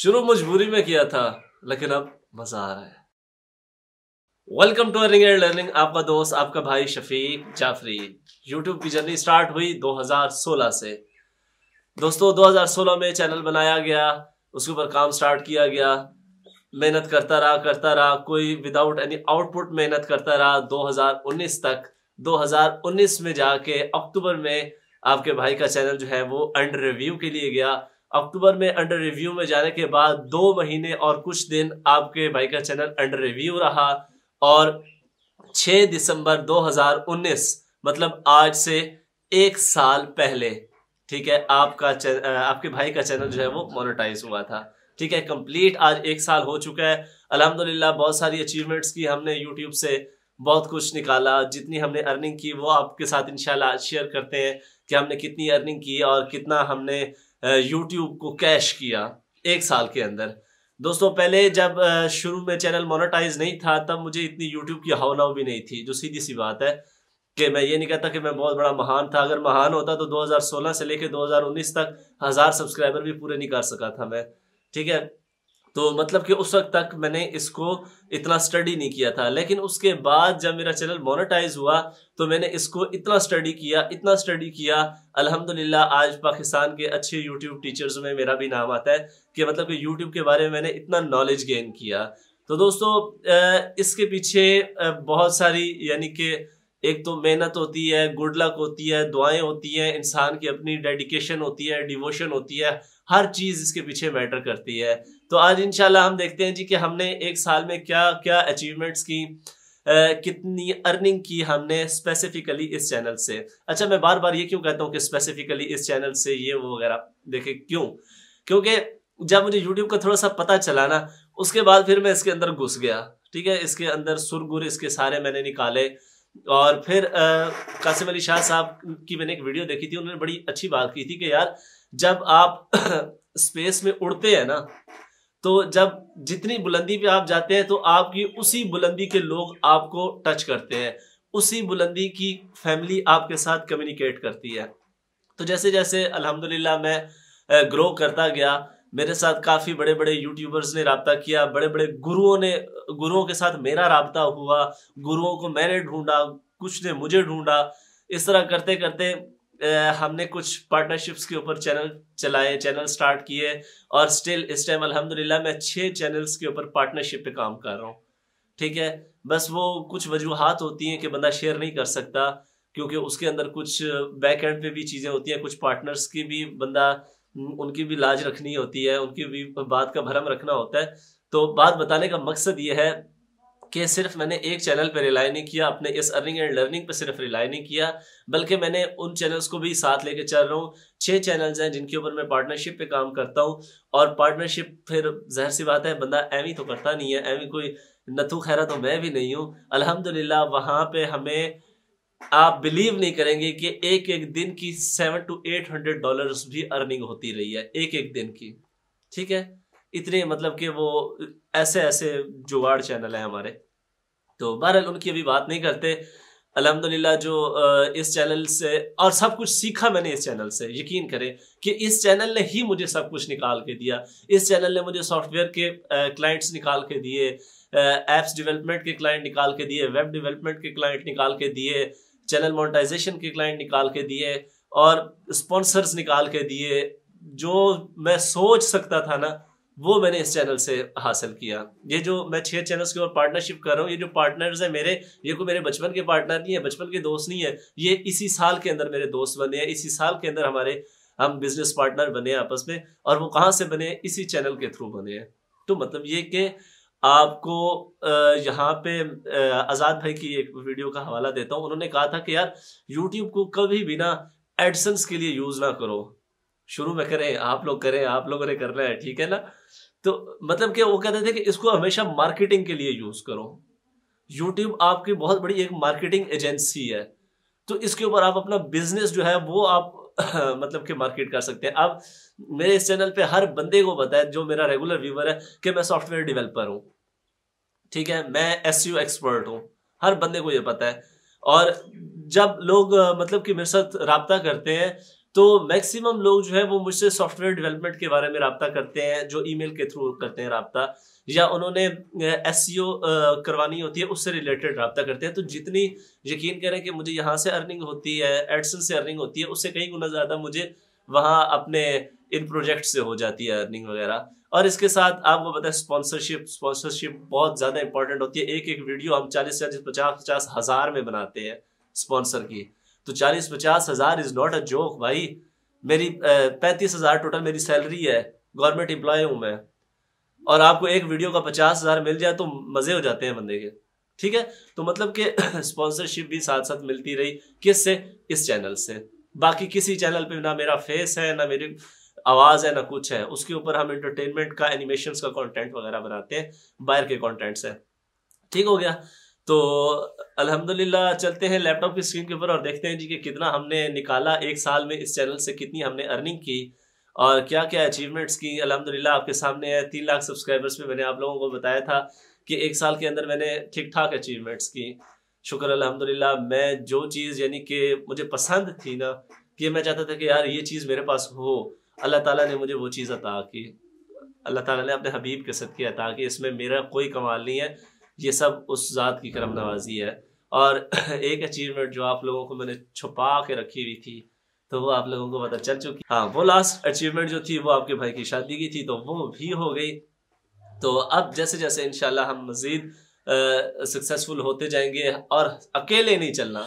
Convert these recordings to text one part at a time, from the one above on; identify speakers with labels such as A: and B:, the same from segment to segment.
A: शुरू मजबूरी में किया था लेकिन अब मजा आ रहा है welcome to earning and learning आपका दोस्त आपका भाई शफीक जाफरी यूट्यूब की जर्नी स्टार्ट हुई 2016 से दोस्तों 2016 में चैनल बनाया गया उसके ऊपर काम स्टार्ट किया गया मेहनत करता रहा करता रहा कोई विदाउट एनी आउटपुट मेहनत करता रहा 2019 तक 2019 में जाके अक्टूबर में आपके भाई का चैनल जो है वो अंडर रिव्यू के लिए गया अक्टूबर में अंडर रिव्यू में जाने के बाद दो महीने और कुछ दिन आपके भाई का चैनल अंडर रिव्यू रहा और 6 दिसंबर 2019 मतलब आज से एक साल पहले ठीक है आपका आपके भाई का चैनल जो है वो मोनेटाइज हुआ था ठीक है कंप्लीट आज एक साल हो चुका है अल्हम्दुलिल्लाह बहुत सारी अचीवमेंट्स की हमने यूट्यूब से बहुत कुछ निकाला जितनी हमने अर्निंग की वो आपके साथ इनशाला शेयर करते हैं कि हमने कितनी अर्निंग की और कितना हमने यूट्यूब को कैश किया एक साल के अंदर दोस्तों पहले जब शुरू में चैनल मोनेटाइज नहीं था तब मुझे इतनी यूट्यूब की हावलाव भी नहीं थी जो सीधी सी बात है कि मैं ये नहीं कहता कि मैं बहुत बड़ा महान था अगर महान होता तो 2016 से लेकर 2019 तक हज़ार सब्सक्राइबर भी पूरे नहीं कर सका था मैं ठीक है तो मतलब कि उस वक्त तक मैंने इसको इतना स्टडी नहीं किया था लेकिन उसके बाद जब मेरा चैनल मोनेटाइज हुआ तो मैंने इसको इतना स्टडी किया इतना स्टडी किया अल्हम्दुलिल्लाह आज पाकिस्तान के अच्छे यूट्यूब टीचर्स में मेरा भी नाम आता है कि मतलब कि यूट्यूब के बारे में मैंने इतना नॉलेज गेन किया तो दोस्तों इसके पीछे बहुत सारी यानी कि एक तो मेहनत होती है गुड लक होती है दुआएं होती हैं इंसान की अपनी डेडिकेशन होती है डिवोशन होती है हर चीज़ इसके पीछे मैटर करती है तो आज इंशाल्लाह हम देखते हैं जी कि हमने एक साल में क्या क्या अचीवमेंट्स की आ, कितनी अर्निंग की हमने स्पेसिफिकली इस चैनल से अच्छा मैं बार बार ये क्यों कहता हूँ कि स्पेसिफिकली इस चैनल से ये वो वगैरह देखे क्यों क्योंकि जब मुझे यूट्यूब का थोड़ा सा पता चला ना उसके बाद फिर मैं इसके अंदर घुस गया ठीक है इसके अंदर सुरगुर इसके सारे मैंने निकाले और फिर कासिम अली शाह साहब की मैंने एक वीडियो देखी थी उन्होंने बड़ी अच्छी बात की थी कि यार जब आप स्पेस में उड़ते हैं ना तो जब जितनी बुलंदी पे आप जाते हैं तो आपकी उसी बुलंदी के लोग आपको टच करते हैं उसी बुलंदी की फैमिली आपके साथ कम्युनिकेट करती है तो जैसे जैसे अलहमदिल्ला मैं ग्रो करता गया मेरे साथ काफ़ी बड़े बड़े यूट्यूबर्स ने रबता किया बड़े बड़े गुरुओं ने गुरुओं के साथ मेरा रबता हुआ गुरुओं को मैंने ढूंढा कुछ ने मुझे ढूंढा इस तरह करते करते हमने कुछ पार्टनरशिप्स के ऊपर चैनल चलाए चैनल स्टार्ट किए और स्टिल इस टाइम अल्हम्दुलिल्लाह मैं छः चैनल्स के ऊपर पार्टनरशिप पे काम कर रहा हूँ ठीक है बस वो कुछ वजूहत होती हैं कि बंदा शेयर नहीं कर सकता क्योंकि उसके अंदर कुछ बैक एंड पे भी चीज़ें होती हैं कुछ पार्टनर्स की भी बंदा हम्म, उनकी भी लाज रखनी होती है उनकी भी बात का भरम रखना होता है तो बात बताने का मकसद ये है कि सिर्फ मैंने एक चैनल पर रिलाई नहीं किया अपने इस अर्निंग एंड लर्निंग पर सिर्फ रिलाई नहीं किया बल्कि मैंने उन चैनल्स को भी साथ लेके चल रहा हूँ छः चैनल्स हैं जिनके ऊपर मैं पार्टनरशिप पे काम करता हूँ और पार्टनरशिप फिर जहर सी बात है बंदा एम तो करता नहीं है एम कोई नथु खैरा तो मैं भी नहीं हूँ अलहमदिल्ला वहाँ पर हमें आप बिलीव नहीं करेंगे कि एक एक दिन की seven to eight hundred dollar भी अर्निंग होती रही है एक एक दिन की ठीक है इतने मतलब कि वो ऐसे ऐसे जुगाड़ चैनल है हमारे तो बहरहाल उनकी अभी बात नहीं करते अलहमदिल्ला जो इस चैनल से और सब कुछ सीखा मैंने इस चैनल से यकीन करें कि इस चैनल ने ही मुझे सब कुछ निकाल के दिया इस चैनल ने मुझे सॉफ्टवेयर के क्लाइंट्स निकाल के दिए एप्स डेवलपमेंट के क्लाइंट निकाल के दिए वेब डेवलपमेंट के क्लाइंट निकाल के दिए चैनल मोनेटाइजेशन के क्लाइंट निकाल के दिए और स्पॉन्सर्स निकाल के दिए जो मैं सोच सकता था ना वो मैंने इस चैनल से हासिल किया ये जो मैं छह चैनल्स के ऊपर पार्टनरशिप कर रहा हूँ ये जो पार्टनर्स हैं मेरे ये कोई मेरे बचपन के पार्टनर नहीं है बचपन के दोस्त नहीं है ये इसी साल के अंदर मेरे दोस्त बने हैं इसी साल के अंदर हमारे हम बिजनेस पार्टनर बने आपस में और वो कहाँ से बने इसी चैनल के थ्रू बने हैं तो मतलब ये कि आपको यहाँ पे आज़ाद भाई की एक वीडियो का हवाला देता हूँ उन्होंने कहा था कि यार यूट्यूब को कभी बिना एडसन्स के लिए यूज़ ना करो शुरू में करें आप लोग करें आप लोगों ने करना है ठीक है ना तो मतलब क्या वो कहते थे कि इसको हमेशा मार्केटिंग के लिए यूज़ करो यूट्यूब आपकी बहुत बड़ी एक मार्केटिंग एजेंसी है तो इसके ऊपर आप अपना बिजनेस जो है वो आप मतलब कि मार्केट कर सकते हैं अब मेरे इस चैनल पे हर बंदे को है जो मेरा रेगुलर व्यूवर है कि मैं सॉफ्टवेयर डेवलपर हूँ ठीक है मैं एस एक्सपर्ट e हूँ हर बंदे को ये पता है और जब लोग मतलब कि मेरे साथ रबता करते हैं तो मैक्सिमम लोग जो है वो मुझसे सॉफ्टवेयर डेवलपमेंट के बारे में रबता करते हैं जो ईमेल के थ्रू करते हैं रबता या उन्होंने एस e करवानी होती है उससे रिलेटेड रबता करते हैं तो जितनी यकीन करें कि मुझे यहाँ से अर्निंग होती है एडसन से अर्निंग होती है उससे कई गुना ज़्यादा मुझे वहाँ अपने इन प्रोजेक्ट से हो जाती है अर्निंग वगैरह और इसके साथ आपको पता स्पॉन्सरशिप स्पॉन्सरशिप बहुत ज़्यादा इंपॉर्टेंट होती है एक एक वीडियो हम चालीस चालीस पचास पचास हज़ार में बनाते हैं स्पॉन्सर की तो चालीस पचास हज़ार इज़ नॉट अ जोक भाई मेरी पैंतीस हज़ार टोटल मेरी सैलरी है गवर्नमेंट एम्प्लॉय हूँ मैं और आपको एक वीडियो का पचास हज़ार मिल जाए तो मज़े हो जाते हैं बंदे के ठीक है तो मतलब कि स्पॉन्सरशिप भी साथ साथ मिलती रही किससे इस चैनल से बाकी किसी चैनल पे ना मेरा फेस है ना मेरी आवाज़ है ना कुछ है उसके ऊपर हम इंटरटेनमेंट का एनिमेशन का कॉन्टेंट वगैरह बनाते हैं बाहर के कॉन्टेंट से ठीक हो गया तो अल्हम्दुलिल्लाह चलते हैं लैपटॉप की स्क्रीन के ऊपर और देखते हैं जी कि कितना हमने निकाला एक साल में इस चैनल से कितनी हमने अर्निंग की और क्या क्या अचीवमेंट्स की अलहमदिल्ला आपके सामने है तीन लाख सब्सक्राइबर्स पे मैंने आप लोगों को बताया था कि एक साल के अंदर मैंने ठीक ठाक अचीवमेंट्स की शुक्र अलहमदिल्ला मैं जो चीज़ यानी कि मुझे पसंद थी ना कि मैं चाहता था कि यार ये चीज़ मेरे पास हो अल्लाह ताला ने मुझे वो चीज़ अता की अल्लाह ताला ने अपने हबीब के किया अता की इसमें मेरा कोई कमाल नहीं है ये सब उस ज़ात की करम नवाजी है और एक अचीवमेंट जो आप लोगों को मैंने छुपा के रखी हुई थी तो वो आप लोगों को पता चल चुकी हाँ वो लास्ट अचीवमेंट जो थी वो आपके भाई की शादी की थी तो वो भी हो गई तो अब जैसे जैसे इनशाला हम मज़ीद सक्सेसफुल होते जाएंगे और अकेले नहीं चलना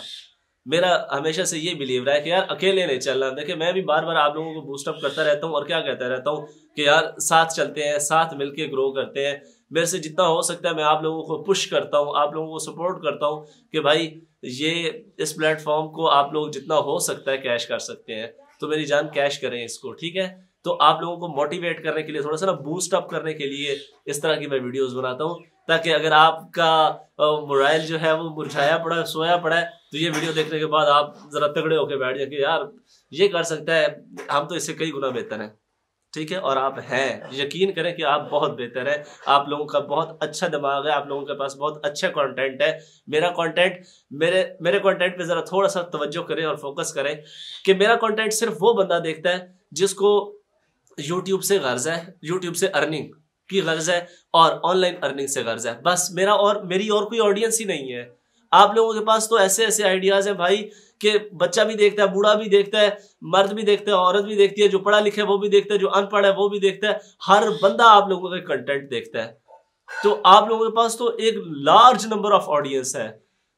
A: मेरा हमेशा से ये बिलीव रहा है कि यार अकेले नहीं चलना देखिए मैं भी बार बार आप लोगों को बूस्टअप करता रहता हूँ और क्या कहता रहता हूँ कि यार साथ चलते हैं साथ मिलके ग्रो करते हैं मेरे से जितना हो सकता है मैं आप लोगों को पुश करता हूँ आप लोगों को सपोर्ट करता हूँ कि भाई ये इस प्लेटफॉर्म को आप लोग जितना हो सकता है कैश कर सकते हैं तो मेरी जान कैश करें इसको ठीक है तो आप लोगों को मोटिवेट करने के लिए थोड़ा सा ना बूस्ट अप करने के लिए इस तरह की मैं वीडियोस बनाता हूँ ताकि अगर आपका मोबाइल जो है वो मुरझाया पड़ा है सोया पड़ा है तो ये वीडियो देखने के बाद आप ज़रा तगड़े होकर बैठ जाए कि यार ये कर सकता है हम तो इससे कई गुना बेहतर हैं ठीक है और आप हैं यकीन करें कि आप बहुत बेहतर है आप लोगों का बहुत अच्छा दिमाग है आप लोगों के पास बहुत अच्छा कंटेंट है मेरा कंटेंट मेरे मेरे कंटेंट पे ज़रा थोड़ा सा तवज्जो करें और फोकस करें कि मेरा कंटेंट सिर्फ वो बंदा देखता है जिसको यूट्यूब से गर्ज है यूट्यूब से अर्निंग की गर्ज है और ऑनलाइन अर्निंग से गर्ज है बस मेरा और मेरी और कोई ऑडियंस ही नहीं है आप लोगों के पास तो ऐसे ऐसे आइडियाज हैं भाई कि बच्चा भी देखता है बूढ़ा भी देखता है मर्द भी देखता है औरत भी देखती है जो पढ़ा लिखा है वो भी देखता है जो अनपढ़ है वो भी देखता है हर बंदा आप लोगों का कंटेंट देखता है तो आप लोगों के पास तो एक लार्ज नंबर ऑफ ऑडियंस है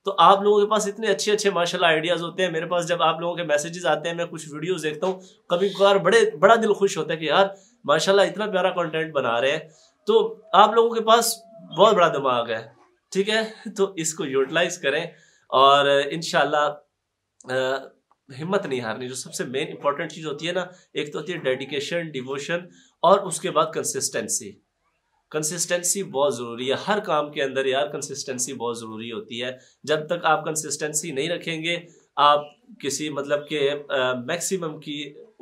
A: तो आप लोगों के पास इतने अच्छे अच्छे माशाल्लाह आइडियाज होते हैं मेरे पास जब आप लोगों के मैसेजेस आते हैं मैं कुछ वीडियोस देखता हूँ कभी कभार बड़े बड़ा दिल खुश होता है कि यार माशाल्लाह इतना प्यारा कंटेंट बना रहे हैं तो आप लोगों के पास बहुत बड़ा दिमाग है ठीक है तो इसको यूटिलाइज करें और इन हिम्मत नहीं हारनी जो सबसे मेन इंपॉर्टेंट चीज़ होती है ना एक तो होती है डेडिकेशन डिवोशन और उसके बाद कंसिस्टेंसी कंसिस्टेंसी बहुत ज़रूरी है हर काम के अंदर यार कंसिस्टेंसी बहुत ज़रूरी होती है जब तक आप कंसिस्टेंसी नहीं रखेंगे आप किसी मतलब के मैक्सिमम की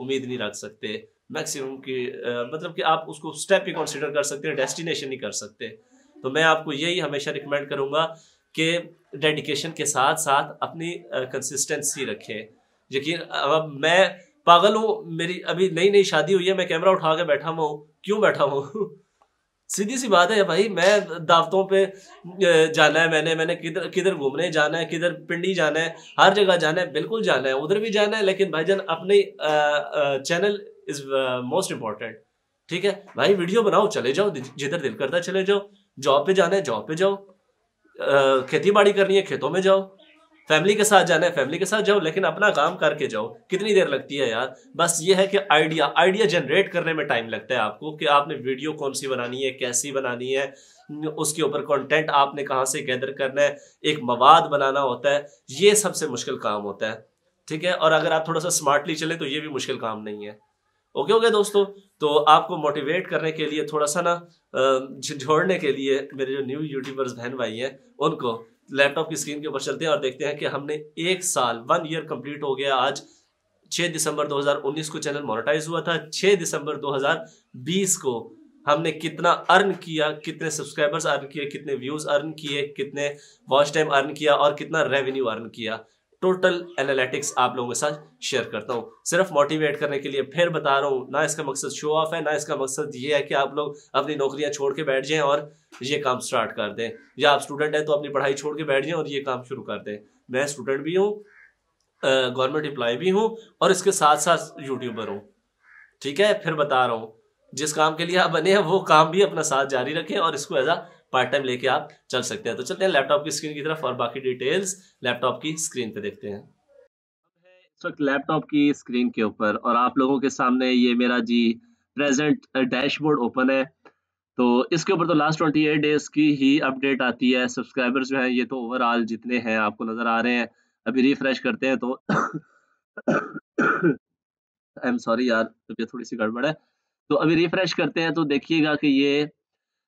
A: उम्मीद नहीं रख सकते मैक्सिमम की आ, मतलब कि आप उसको स्टेप ही कंसिडर कर सकते हैं डेस्टिनेशन ही कर सकते तो मैं आपको यही हमेशा रिकमेंड करूँगा कि डेडिकेशन के साथ साथ अपनी कंसिस्टेंसी रखें यकीन अब मैं पागल हूँ मेरी अभी नई नई शादी हुई है मैं कैमरा उठा के बैठा हुआ हूँ क्यों बैठा हुआ सीधी सी बात है भाई मैं दावतों पे जाना है मैंने मैंने किधर किधर घूमने जाना है किधर पिंडी जाना है हर जगह जाना है बिल्कुल जाना है उधर भी जाना है लेकिन भाई जान अपने चैनल इज मोस्ट इम्पॉर्टेंट ठीक है भाई वीडियो बनाओ चले जाओ जिधर दिल करता चले जाओ जॉब पे जाना है जॉब पे जाओ खेती बाड़ी करनी है खेतों में जाओ फैमिली के साथ जाना है फैमिली के साथ जाओ लेकिन अपना काम करके जाओ कितनी देर लगती है यार बस ये है कि आइडिया आइडिया जनरेट करने में टाइम लगता है आपको कि आपने वीडियो कौन सी बनानी है कैसी बनानी है उसके ऊपर कंटेंट आपने कहाँ से गैदर करना है एक मवाद बनाना होता है ये सबसे मुश्किल काम होता है ठीक है और अगर आप थोड़ा सा स्मार्टली चले तो ये भी मुश्किल काम नहीं है ओके हो गया दोस्तों तो आपको मोटिवेट करने के लिए थोड़ा सा ना झिझोड़ने के लिए मेरे जो न्यू यूट्यूबर्स बहन भाई हैं उनको लैपटॉप की स्क्रीन के ऊपर चलते हैं और देखते हैं कि हमने एक साल वन ईयर कंप्लीट हो गया आज 6 दिसंबर 2019 को चैनल मोनेटाइज हुआ था 6 दिसंबर 2020 को हमने कितना अर्न किया कितने सब्सक्राइबर्स अर्न किए कितने व्यूज़ अर्न किए कितने वॉच टाइम अर्न किया और कितना रेवेन्यू अर्न किया टोटल एनालिटिक्स आप लोगों के साथ शेयर करता हूँ सिर्फ मोटिवेट करने के लिए फिर बता रहा हूँ ना इसका मकसद शो ऑफ है ना इसका मकसद ये है कि आप लोग अपनी नौकरियाँ छोड़ के बैठ जाएँ और ये काम स्टार्ट कर दें या आप स्टूडेंट हैं तो अपनी पढ़ाई छोड़ के बैठ जाएँ और ये काम शुरू कर दें मैं स्टूडेंट भी हूँ गवर्नमेंट एम्प्लॉय भी हूँ और इसके साथ साथ यूट्यूबर हूँ ठीक है फिर बता रहा हूँ जिस काम के लिए आप बने हैं वो काम भी अपना साथ जारी रखें और इसको एज अ पार्ट टाइम लेके आप चल सकते हैं तो चलते हैं लैपटॉप की स्क्रीन की तरफ और बाकी डिटेल्स लैपटॉप की स्क्रीन पे देखते हैं इस वक्त लैपटॉप की स्क्रीन के ऊपर और आप लोगों के सामने ये मेरा जी प्रेजेंट डैशबोर्ड ओपन है तो इसके ऊपर तो लास्ट ट्वेंटी एट डेज की ही अपडेट आती है सब्सक्राइबर्स जो हैं ये तो ओवरऑल जितने हैं आपको नज़र आ रहे हैं अभी रिफ्रेश करते हैं तो आई एम सॉरी यार तबीयत तो थोड़ी सी गड़बड़ है तो अभी रिफ्रेश करते हैं तो देखिएगा कि ये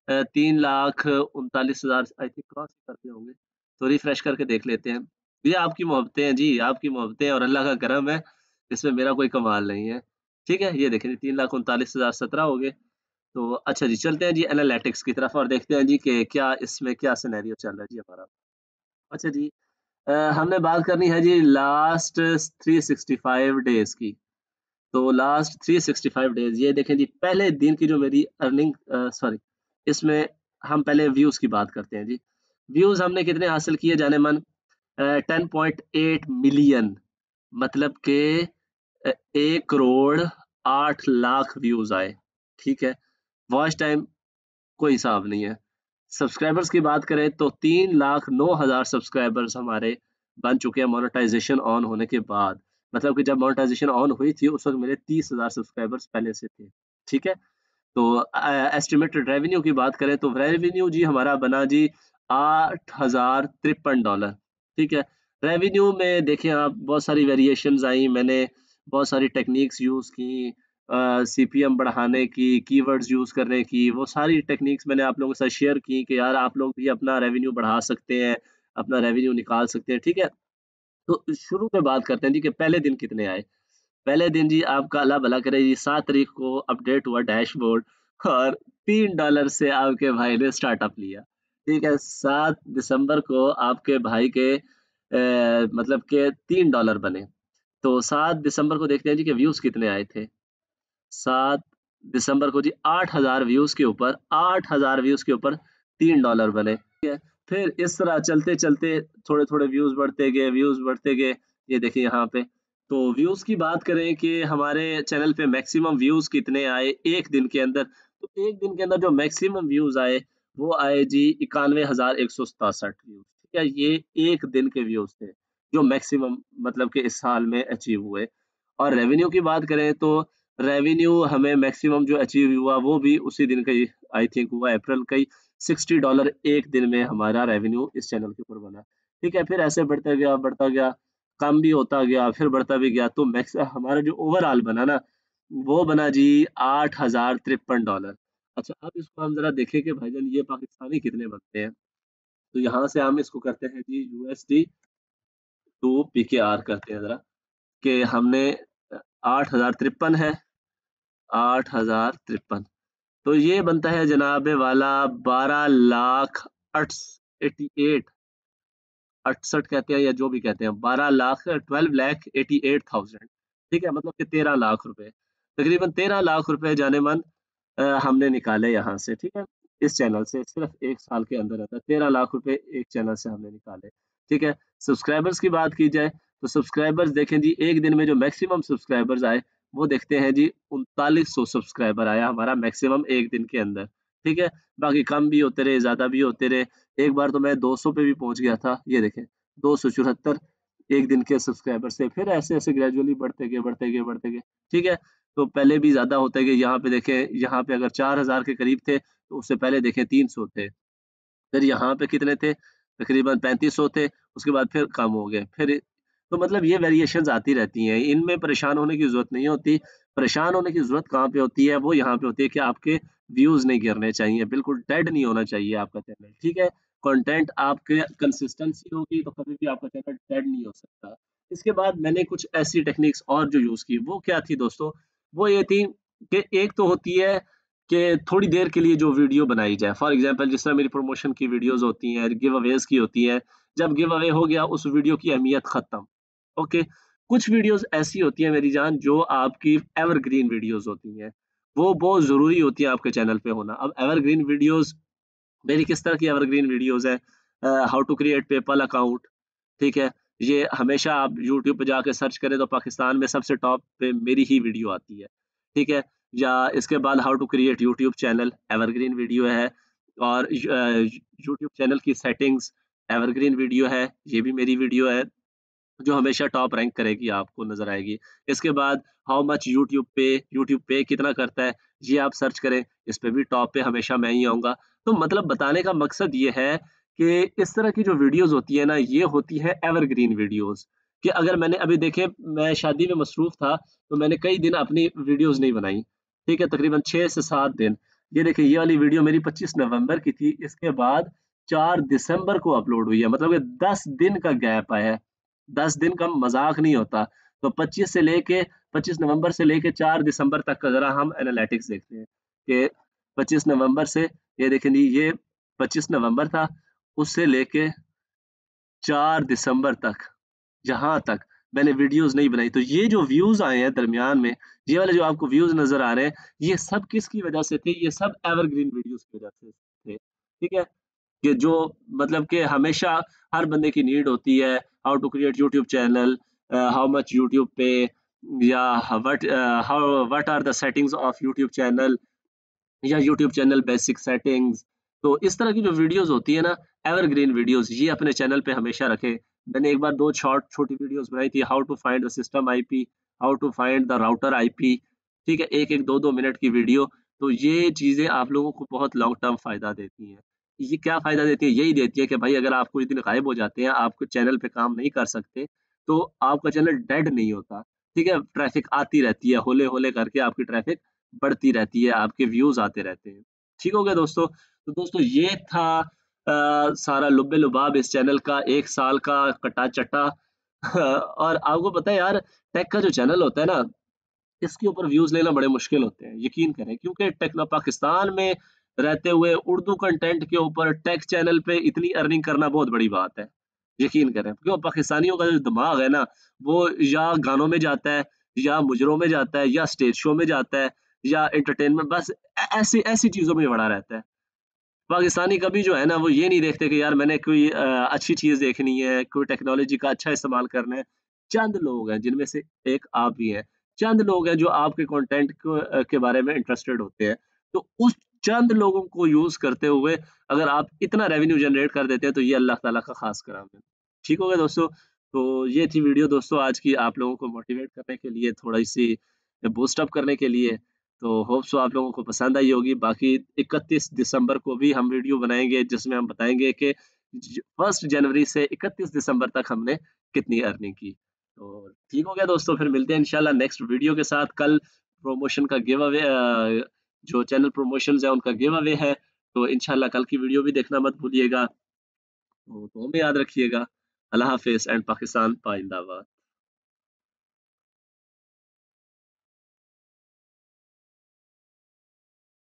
A: तीन लाख उनतालीस हजार आई थिंक क्रॉस करते होंगे तो रिफ्रेश करके देख लेते हैं ये आपकी मोहब्बतें हैं जी आपकी मोहब्बतें और अल्लाह का करम है इसमें मेरा कोई कमाल नहीं है ठीक है ये देखें तीन लाख उनतालीस हजार सत्रह हो गए तो अच्छा जी चलते हैं जी एनालिटिक्स की तरफ और देखते हैं जी कि क्या इसमें क्या सिनेरियो चल रहा है जी हमारा अच्छा जी आ, हमने बात करनी है जी लास्ट फाइव डेज की तो लास्ट फाइव डेज ये देखें जी पहले दिन की जो मेरी अर्निंग सॉरी इसमें हम पहले व्यूज की बात करते हैं जी व्यूज हमने कितने हासिल किए जाने मन टेन पॉइंट एट मिलियन मतलब के एक करोड़ आठ लाख व्यूज आए ठीक है वॉच टाइम कोई हिसाब नहीं है सब्सक्राइबर्स की बात करें तो तीन लाख नौ हजार सब्सक्राइबर्स हमारे बन चुके हैं मोनेटाइजेशन ऑन होने के बाद मतलब कि जब मोनेटाइजेशन ऑन हुई थी उस वक्त मेरे तीस हजार सब्सक्राइबर्स पहले से थे ठीक है तो एस्टिमेटेड रेवेन्यू की बात करें तो रेवेन्यू जी हमारा बना जी आठ हजार तिरपन डॉलर ठीक है रेवेन्यू में देखें आप बहुत सारी वेरिएशन आई मैंने बहुत सारी टेक्निक्स यूज़ की सी पी एम बढ़ाने की कीवर्ड्स यूज़ करने की वो सारी टेक्निक्स मैंने आप लोगों के साथ शेयर की कि यार आप लोग भी अपना रेवेन्यू बढ़ा सकते हैं अपना रेवेन्यू निकाल सकते हैं ठीक है तो शुरू में बात करते हैं जी कि पहले दिन कितने आए पहले दिन जी आपका अल्लाह भला करे जी सात तारीख को अपडेट हुआ डैशबोर्ड और तीन डॉलर से आपके भाई ने स्टार्टअप लिया ठीक है सात दिसंबर को आपके भाई के ए, मतलब के तीन डॉलर बने तो सात दिसंबर को देखते हैं जी कि व्यूज कितने आए थे सात दिसंबर को जी आठ हजार व्यूज के ऊपर आठ हजार व्यूज के ऊपर तीन डॉलर बने ठीक है फिर इस तरह चलते चलते थोड़े थोड़े व्यूज बढ़ते गए व्यूज बढ़ते गए ये देखिए यहाँ पे तो व्यूज की बात करें कि हमारे चैनल पे मैक्सिमम व्यूज कितने आए एक दिन के अंदर तो एक दिन के अंदर जो मैक्सिमम व्यूज आए वो आए जी इक्यानवे हजार एक सौ सतासठ व्यूज ठीक है ये एक दिन के व्यूज थे जो मैक्सिमम मतलब कि इस साल में अचीव हुए और रेवेन्यू की बात करें तो रेवेन्यू हमें मैक्सिमम जो अचीव हुआ वो भी उसी दिन का ही आई थिंक हुआ अप्रैल का ही सिक्सटी डॉलर एक दिन में हमारा रेवेन्यू इस चैनल के ऊपर बना ठीक है फिर ऐसे बढ़ता गया बढ़ता गया कम भी होता गया फिर बढ़ता भी गया तो मैक्स हमारा जो ओवरऑल बना ना वो बना जी आठ हज़ार तिरपन डॉलर अच्छा अब इसको हम ज़रा देखें कि जान ये पाकिस्तानी कितने बनते हैं तो यहाँ से हम इसको करते हैं G U S D to P K R करते हैं ज़रा कि हमने आठ हज़ार तिरपन है आठ हज़ार तिरपन तो ये बनता है जनाब वाला बारह लाख अट्स एटी एट अड़सठ कहते हैं या जो भी कहते हैं बारह lakh twelve lakh eighty eight thousand ठीक है मतलब कि तेरह लाख रुपए तकरीबन तेरह लाख रुपए जाने मन हमने निकाले यहाँ से ठीक है इस चैनल से सिर्फ एक साल के अंदर रहता है तेरह लाख रुपए एक चैनल से हमने निकाले ठीक है सब्सक्राइबर्स की बात की जाए तो सब्सक्राइबर्स देखें जी एक दिन में जो मैक्सिमम सब्सक्राइबर्स आए वो देखते हैं जी उनतालीस सौ सब्सक्राइबर आया हमारा मैक्सिमम एक दिन के अंदर ठीक है बाकी कम भी होते रहे ज्यादा भी होते रहे एक बार तो मैं 200 पे भी पहुंच गया था ये देखें दो एक दिन के सब्सक्राइबर से फिर ऐसे ऐसे ग्रेजुअली बढ़ते गए बढ़ते गए बढ़ते गए ठीक है तो पहले भी ज़्यादा होते गए यहाँ पे देखें यहाँ पे अगर चार हज़ार के करीब थे तो उससे पहले देखें तीन सौ थे फिर यहाँ पे कितने थे तकरीबन पैंतीस सौ थे उसके बाद फिर कम हो गए फिर तो मतलब ये वेरिएशन आती रहती हैं इनमें परेशान होने की ज़रूरत नहीं होती परेशान होने की ज़रूरत कहाँ पे होती है वो यहाँ पे होती है कि आपके व्यूज़ नहीं गिरने चाहिए बिल्कुल डेड नहीं होना चाहिए आपका चैनल ठीक है कंटेंट आपके कंसिस्टेंसी होगी तो कभी भी आपका चैनल डेड नहीं हो सकता इसके बाद मैंने कुछ ऐसी टेक्निक्स और जो यूज़ की वो क्या थी दोस्तों वो ये थी कि एक तो होती है कि थोड़ी देर के लिए जो वीडियो बनाई जाए फॉर एग्जाम्पल जिस तरह मेरी प्रमोशन की वीडियोज़ होती हैं गिव अवेज की होती है जब गिव अवे हो गया उस वीडियो की अहमियत ख़त्म ओके कुछ वीडियोस ऐसी होती हैं मेरी जान जो आपकी एवरग्रीन वीडियोस होती हैं वो बहुत ज़रूरी होती है आपके चैनल पे होना अब एवरग्रीन वीडियोज मेरी किस तरह की एवरग्रीन वीडियोस है how to create PayPal account ठीक है ये हमेशा आप यूट्यूब पर जाके सर्च करें तो पाकिस्तान में सबसे टॉप पे मेरी ही वीडियो आती है ठीक है या इसके बाद how to create YouTube channel evergreen video है और यूट्यूब चैनल की सेटिंग्स एवरग्रीन वीडियो है ये भी मेरी वीडियो है जो हमेशा टॉप रैंक करेगी आपको नजर आएगी इसके बाद हाउ मच यूट्यूब पे यूट्यूब पे कितना करता है ये आप सर्च करें इस पर भी टॉप पे हमेशा मैं ही आऊँगा तो मतलब बताने का मकसद ये है कि इस तरह की जो वीडियोज़ होती है ना ये होती है एवरग्रीन वीडियोज कि अगर मैंने अभी देखे मैं शादी में मसरूफ था तो मैंने कई दिन अपनी वीडियोज नहीं बनाई ठीक है तकरीबन छः से सात दिन ये देखिए ये वाली वीडियो मेरी 25 नवंबर की थी इसके बाद 4 दिसंबर को अपलोड हुई है मतलब कि 10 दिन का गैप आया है दस दिन का मजाक नहीं होता तो 25 से लेके 25 नवंबर से लेके 4 दिसंबर तक का जरा हम एनालिटिक्स देखते हैं कि 25 नवंबर से ये देखें जी ये 25 नवंबर था उससे लेके 4 दिसंबर तक जहां तक मैंने वीडियोस नहीं बनाई तो ये जो व्यूज आए हैं दरमियान में ये वाले जो आपको व्यूज नजर आ रहे हैं ये सब किसकी वजह से थे ये सब एवरग्रीन वीडियोस की वजह से थे ठीक है कि जो मतलब कि हमेशा हर बंदे की नीड होती है how to create YouTube channel how much YouTube पे या what how what are what are the settings या यूट्यूब चैनल बेसिक सेटिंग्स तो इस तरह की जो वीडियोज़ होती है ना एवरग्रीन वीडियोज़ ये अपने चैनल पे हमेशा रखें मैंने एक बार दो शॉर्ट छोटी वीडियोज़ बनाई थी how to find the system IP how to find the router IP ठीक है एक एक दो दो मिनट की वीडियो तो ये चीज़ें आप लोगों को बहुत लॉन्ग टर्म फ़ायदा देती हैं ये क्या फ़ायदा देती है यही देती है कि भाई अगर आप कुछ दिन गायब हो जाते हैं आप चैनल पे काम नहीं कर सकते तो आपका चैनल डेड नहीं होता ठीक है ट्रैफिक आती रहती है होले होले करके आपकी ट्रैफिक बढ़ती रहती है आपके व्यूज़ आते रहते हैं ठीक हो गया दोस्तों तो दोस्तों ये था आ, सारा लुबे लुबाब इस चैनल का एक साल का कटा चटा और आपको पता है यार टेक का जो चैनल होता है ना इसके ऊपर व्यूज़ लेना बड़े मुश्किल होते हैं यकीन करें क्योंकि टेक्नो पाकिस्तान में रहते हुए उर्दू कंटेंट के ऊपर टेक्स चैनल पे इतनी अर्निंग करना बहुत बड़ी बात है यकीन करें क्यों पाकिस्तानियों का जो दिमाग है ना वो या गानों में जाता है या मुजरों में जाता है या स्टेज शो में जाता है या इंटरटेनमेंट बस ऐसी ऐसी चीज़ों में बड़ा रहता है पाकिस्तानी कभी जो है ना वो ये नहीं देखते कि यार मैंने कोई अच्छी चीज़ देखनी है कोई टेक्नोलॉजी का अच्छा इस्तेमाल करना है चंद लोग हैं जिनमें से एक आप भी हैं चंद लोग हैं जो आपके कंटेंट के बारे में इंटरेस्टेड होते हैं तो उस चंद लोगों को यूज करते हुए अगर आप इतना रेवेन्यू जनरेट कर देते हैं तो ये अल्लाह ताला का खास कराम है ठीक हो गया दोस्तों तो ये थी वीडियो दोस्तों आज की आप लोगों को मोटिवेट करने के लिए थोड़ी सी बूस्टअप करने के लिए तो होप्स तो आप लोगों को पसंद आई होगी बाकी इकतीस दिसंबर को भी हम वीडियो बनाएंगे जिसमें हम बताएंगे कि फर्स्ट जनवरी से इकतीस दिसंबर तक हमने कितनी अर्निंग की तो ठीक हो गया दोस्तों फिर मिलते हैं इंशाल्लाह नेक्स्ट वीडियो के साथ कल प्रोमोशन का गिव अवे जो चैनल प्रमोशन है उनका गेम अवे है तो इनशाला कल की वीडियो भी देखना मत भूलिएगा तो, तो हमें याद रखिएगा अल्लाह हाफिज एंड पाकिस्तान पाइंदाबाद